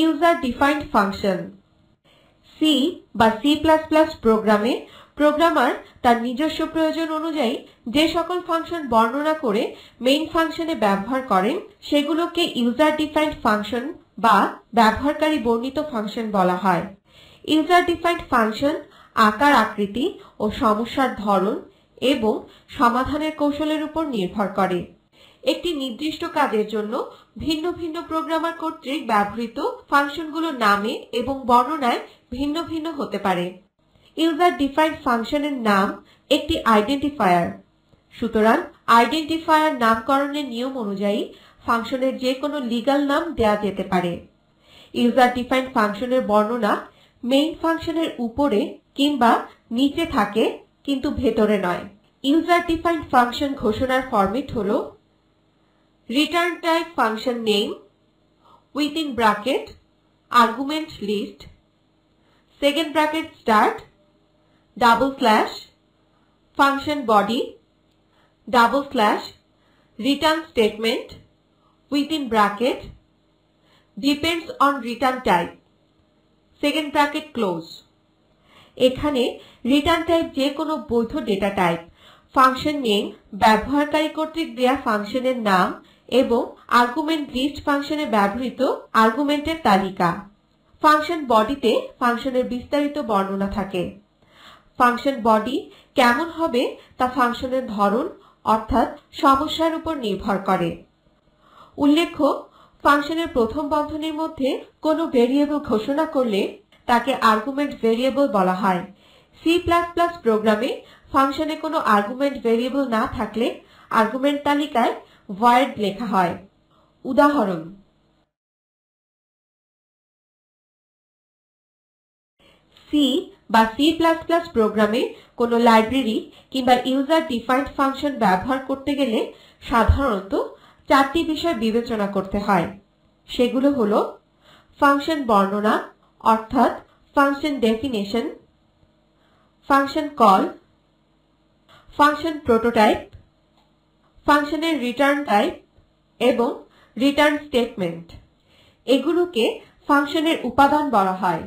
user defined function C বা C plus plus প্রোগ্রামে programmer তার নিজস্ব প্রয়োজন অনুযায়ী যে সকল ফাংশন বর্ণনা করে মেইন ফাংশনে ব্যবহার করেন সেগুলোকে ইউজার ডিফাইন্ড ফাংশন বা ব্যবহারকারী বর্ণিত ফাংশন বলা হয় ইউজার ডিফাইন্ড ফাংশন আকার আকৃতি ও সমস্যার ধরন এবং সমাধানের কৌশলের উপর নির্ভর করে একটি নির্দিষ্ট কাজের জন্য ভিন্ন ভিন্ন প্রোগ্রামার কর্তৃক ব্যবহৃত ফাংশনগুলোর নামে এবং বর্ণনায় ভিন্ন ভিন্ন হতে পারে ইউজার ডিফাইন্ড ফাংশনের নাম একটি আইডেন্টিফায়ার সুতরাং আইডেন্টিফায়ার নামকরণের নিয়ম অনুযায়ী ফাংশনের যে কোনো লিগাল নাম দেয়া যেতে পারে ইউজার ডিফাইন্ড ফাংশনের বর্ণনা মেইন ফাংশনের উপরে কিংবা নিচে থাকে কিন্তু ভেতরে নয় ইউজার ডিফাইন্ড ফাংশন ঘোষণার ফর্মেট হলো return type function name within bracket argument list second bracket start double slash function body double slash return statement within bracket depends on return type second bracket close এখানে return type যে কোনো বৈধ data type function name ব্যবহারকারী কর্তৃক দেয়া ফাংশনের নাম এবং আর্গুমেন্ট লিস্ট ফাংশনে ব্যবহৃত আর্গুমেন্টের তালিকা ফাংশন বডিতে ফাংশনের বিস্তারিত বর্ণনা থাকে ফাংশন বডি কেমন হবে তা ফাংশনের ধরন অর্থাৎ সমস্যার উপর নির্ভর করে উল্লেখ্য ফাংশনের প্রথম বন্ধনীর মধ্যে কোনো ভেরিয়েবল ঘোষণা করলে তাকে আর্গুমেন্ট ভেরিয়েবল বলা হয় সি প্লাস প্লাস প্রোগ্রামে ফাংশনে কোনো আর্গুমেন্ট ভেরিয়েবল না থাকলে আর্গুমেন্ট তালিকায় ভয়েড লেখা হয় উদাহরণ সি বা সি প্লাস প্লাস প্রোগ্রামে কোনো লাইব্রেরি কিংবা ইউজার ডিফাইন্ড ফাংশন ব্যবহার করতে গেলে সাধারণত চারটি বিষয় বিবেচনা করতে হয় সেগুলো হলো ফাংশন বর্ণনা অর্থাৎ function definition function call function prototype ফাংশনের রিটার্ন টাইপ এবং রিটার্ন স্টেটমেন্ট এগুলোকে ফাংশনের উপাদান বলা হয়